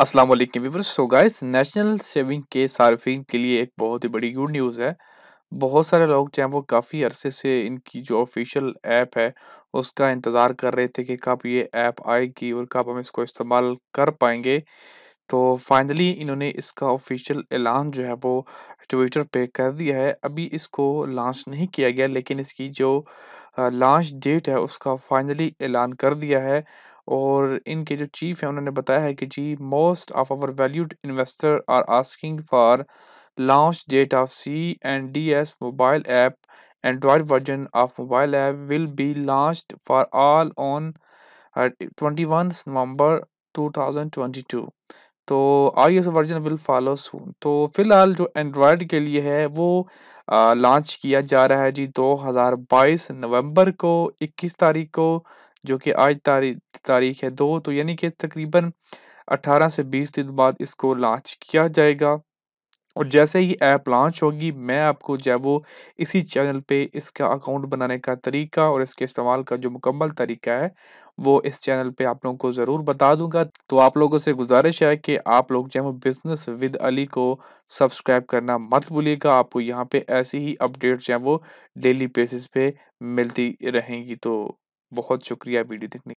अस्सलाम वालेकुम viewers so guys national saving के सार्फिन के लिए एक बहुत ही बड़ी गुड न्यूज़ है बहुत सारे लोग जो हैं वो काफ़ी अरसे से इनकी जो ऑफिशियल ऐप है उसका इंतज़ार कर रहे थे कि कब ये ऐप आएगी और कब हम इसको इस्तेमाल कर पाएंगे तो फाइनली इन्होंने इसका ऑफिशियल ऐलान जो है वो ट्विटर पे कर दिया है अभी इसको लॉन्च नहीं किया गया लेकिन इसकी जो लॉन्च डेट है उसका फाइनली ऐलान कर दिया है और इनके जो चीफ हैं उन्होंने बताया है कि जी most of our valued investor are asking for launch date of C and D S mobile app Android version of mobile app will be launch for all on twenty one November two thousand twenty two तो iOS version will follow soon तो फिलहाल जो Android के लिए है वो launch किया जा रहा है जी 2022 नवंबर को 21 तारीख को जो कि आज तारी, तारीख है दो तो यानी कि तकरीबन 18 से 20 दिन बाद इसको लॉन्च किया जाएगा और जैसे ही ऐप लॉन्च होगी मैं आपको जो वो इसी चैनल पे इसका अकाउंट बनाने का तरीका और इसके इस्तेमाल का जो मुकम्मल तरीका है वो इस चैनल पे आप लोगों को ज़रूर बता दूंगा तो आप लोगों से गुजारिश है कि आप लोग जो बिज़नेस विद अली को सब्सक्राइब करना मत भूलिएगा आपको यहाँ पे ऐसी ही अपडेट्स जो हैं वो डेली बेसिस पे मिलती रहेंगी तो बहुत शुक्रिया वीडियो देखने